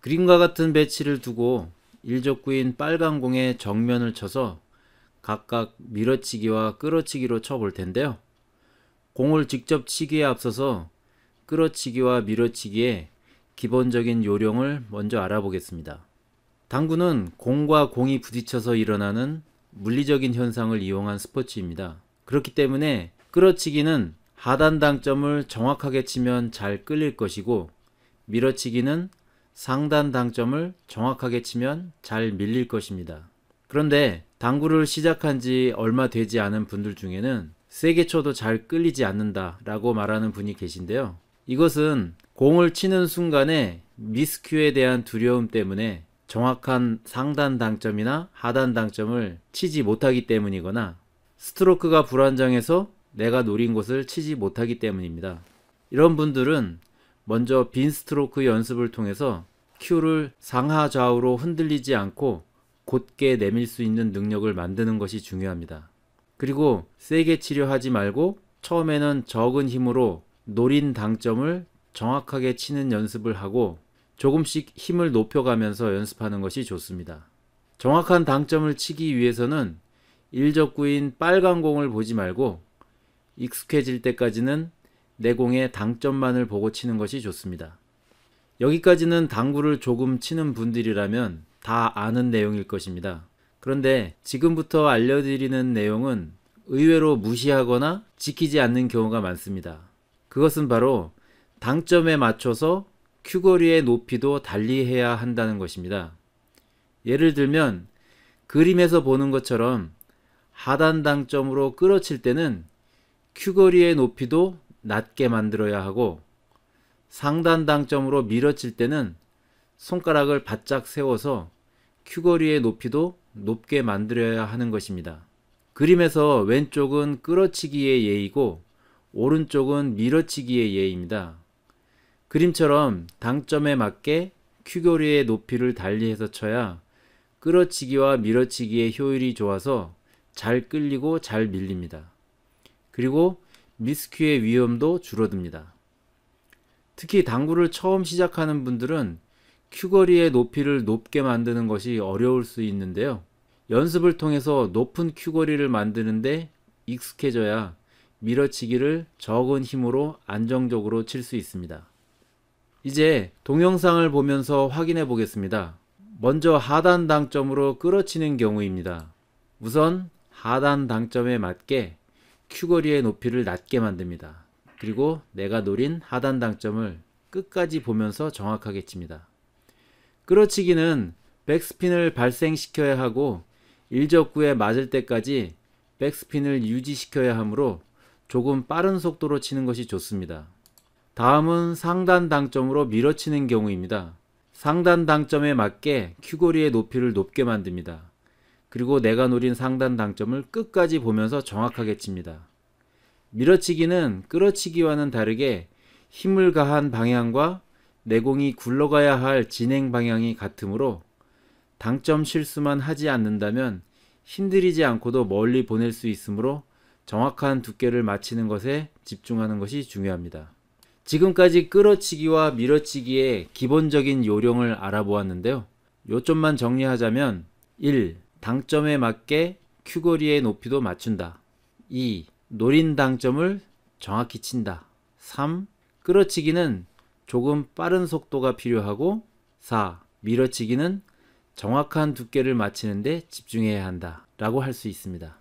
그림과 같은 배치를 두고 일족구인 빨간 공의 정면을 쳐서 각각 밀어치기와 끌어치기로 쳐볼 텐데요. 공을 직접 치기에 앞서서 끌어치기와 밀어치기의 기본적인 요령을 먼저 알아보겠습니다. 당구는 공과 공이 부딪혀서 일어나는 물리적인 현상을 이용한 스포츠입니다. 그렇기 때문에 끌어치기는 하단 당점을 정확하게 치면 잘 끌릴 것이고 밀어치기는 상단 당점을 정확하게 치면 잘 밀릴 것입니다. 그런데 당구를 시작한 지 얼마 되지 않은 분들 중에는 세게 쳐도 잘 끌리지 않는다 라고 말하는 분이 계신데요. 이것은 공을 치는 순간에 미스큐에 대한 두려움 때문에 정확한 상단 당점이나 하단 당점을 치지 못하기 때문이거나 스트로크가 불안정해서 내가 노린 곳을 치지 못하기 때문입니다. 이런 분들은 먼저 빈 스트로크 연습을 통해서 큐를 상하 좌우로 흔들리지 않고 곧게 내밀 수 있는 능력을 만드는 것이 중요합니다. 그리고 세게 치료하지 말고 처음에는 적은 힘으로 노린 당점을 정확하게 치는 연습을 하고 조금씩 힘을 높여가면서 연습하는 것이 좋습니다. 정확한 당점을 치기 위해서는 일적구인 빨간 공을 보지 말고 익숙해질 때까지는 내 공의 당점만을 보고 치는 것이 좋습니다. 여기까지는 당구를 조금 치는 분들이라면 다 아는 내용일 것입니다. 그런데 지금부터 알려드리는 내용은 의외로 무시하거나 지키지 않는 경우가 많습니다. 그것은 바로 당점에 맞춰서 큐거리의 높이도 달리해야 한다는 것입니다. 예를 들면 그림에서 보는 것처럼 하단 당점으로 끌어칠 때는 큐거리의 높이도 낮게 만들어야 하고 상단 당점으로 밀어칠 때는 손가락을 바짝 세워서 큐거리의 높이도 높게 만들어야 하는 것입니다. 그림에서 왼쪽은 끌어치기의 예이고 오른쪽은 밀어치기의 예입니다. 그림처럼 당점에 맞게 큐거리의 높이를 달리해서 쳐야 끌어치기와 밀어치기의 효율이 좋아서 잘 끌리고 잘 밀립니다. 그리고 미스큐의 위험도 줄어듭니다. 특히 당구를 처음 시작하는 분들은 큐거리의 높이를 높게 만드는 것이 어려울 수 있는데요. 연습을 통해서 높은 큐거리를 만드는데 익숙해져야 밀어치기를 적은 힘으로 안정적으로 칠 수 있습니다. 이제 동영상을 보면서 확인해 보겠습니다. 먼저 하단 당점으로 끌어치는 경우입니다. 우선 하단 당점에 맞게 큐거리의 높이를 낮게 만듭니다. 그리고 내가 노린 하단 당점을 끝까지 보면서 정확하게 칩니다. 끌어치기는 백스핀을 발생시켜야 하고 일적구에 맞을 때까지 백스핀을 유지시켜야 하므로 조금 빠른 속도로 치는 것이 좋습니다. 다음은 상단 당점으로 밀어치는 경우입니다. 상단 당점에 맞게 큐고리의 높이를 높게 만듭니다. 그리고 내가 노린 상단 당점을 끝까지 보면서 정확하게 칩니다. 밀어치기는 끌어치기와는 다르게 힘을 가한 방향과 내공이 굴러가야 할 진행 방향이 같으므로 당점 실수만 하지 않는다면 힘들이지 않고도 멀리 보낼 수 있으므로 정확한 두께를 맞히는 것에 집중하는 것이 중요합니다. 지금까지 끌어치기와 밀어치기의 기본적인 요령을 알아보았는데요. 요점만 정리하자면 1. 당점에 맞게 큐거리의 높이도 맞춘다. 2. 노린 당점을 정확히 친다. 3. 끌어치기는 조금 빠른 속도가 필요하고 4. 밀어치기는 정확한 두께를 맞히는데 집중해야 한다. 라고 할 수 있습니다.